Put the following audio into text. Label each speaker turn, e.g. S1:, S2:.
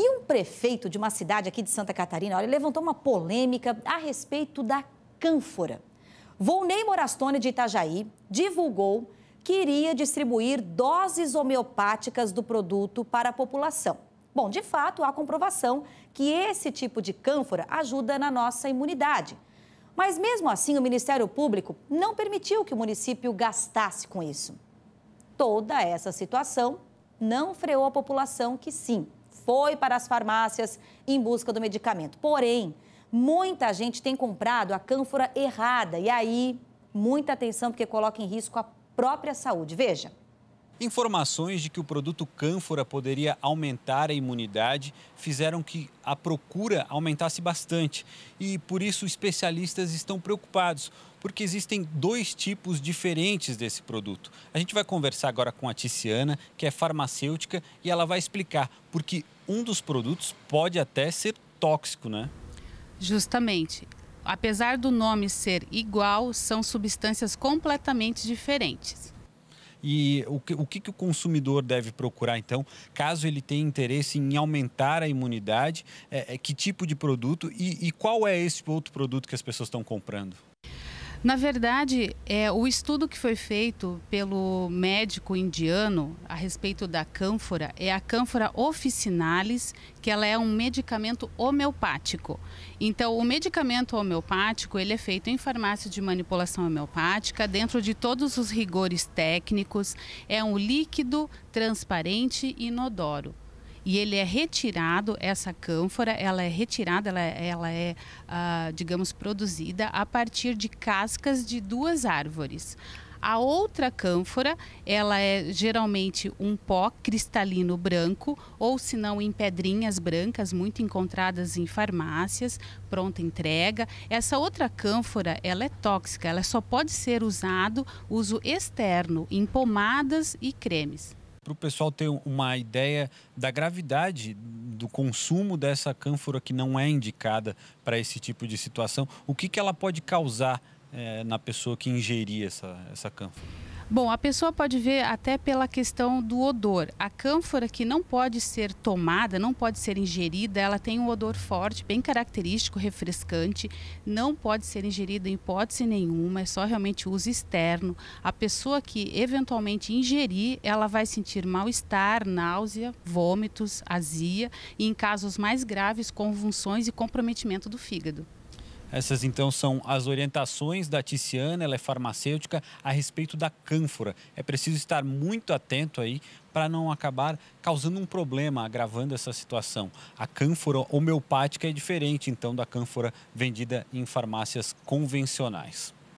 S1: E um prefeito de uma cidade aqui de Santa Catarina, olha, levantou uma polêmica a respeito da cânfora. Volney Morastone de Itajaí divulgou que iria distribuir doses homeopáticas do produto para a população. Bom, de fato, há comprovação que esse tipo de cânfora ajuda na nossa imunidade. Mas mesmo assim, o Ministério Público não permitiu que o município gastasse com isso. Toda essa situação não freou a população que sim foi para as farmácias em busca do medicamento. Porém, muita gente tem comprado a cânfora errada e aí muita atenção porque coloca em risco a própria saúde. Veja.
S2: Informações de que o produto cânfora poderia aumentar a imunidade fizeram que a procura aumentasse bastante e, por isso, especialistas estão preocupados, porque existem dois tipos diferentes desse produto. A gente vai conversar agora com a Tiziana, que é farmacêutica, e ela vai explicar porque um dos produtos pode até ser tóxico, né?
S3: Justamente. Apesar do nome ser igual, são substâncias completamente diferentes.
S2: E o que, o que, o consumidor deve procurar, então, caso ele tenha interesse em aumentar a imunidade? É, é que tipo de produto e, e qual é esse outro produto que as pessoas estão comprando?
S3: Na verdade, é, o estudo que foi feito pelo médico indiano a respeito da cânfora é a cânfora officinalis, que ela é um medicamento homeopático. Então, o medicamento homeopático ele é feito em farmácia de manipulação homeopática, dentro de todos os rigores técnicos. É um líquido transparente e inodoro e ele é retirado, essa cânfora, ela é retirada, ela, ela é, uh, digamos, produzida a partir de cascas de duas árvores. A outra cânfora, ela é geralmente um pó cristalino branco, ou se não em pedrinhas brancas, muito encontradas em farmácias, pronta entrega. Essa outra cânfora, ela é tóxica, ela só pode ser usado uso externo, em pomadas e cremes
S2: para o pessoal ter uma ideia da gravidade do consumo dessa cânfora que não é indicada para esse tipo de situação, o que, que ela pode causar é, na pessoa que ingerir essa, essa cânfora?
S3: Bom, a pessoa pode ver até pela questão do odor. A cânfora que não pode ser tomada, não pode ser ingerida, ela tem um odor forte, bem característico, refrescante, não pode ser ingerida em hipótese nenhuma, é só realmente uso externo. A pessoa que eventualmente ingerir, ela vai sentir mal-estar, náusea, vômitos, azia e em casos mais graves, convulsões e comprometimento do fígado.
S2: Essas então são as orientações da Tiziana, ela é farmacêutica, a respeito da cânfora. É preciso estar muito atento aí para não acabar causando um problema, agravando essa situação. A cânfora homeopática é diferente então da cânfora vendida em farmácias convencionais.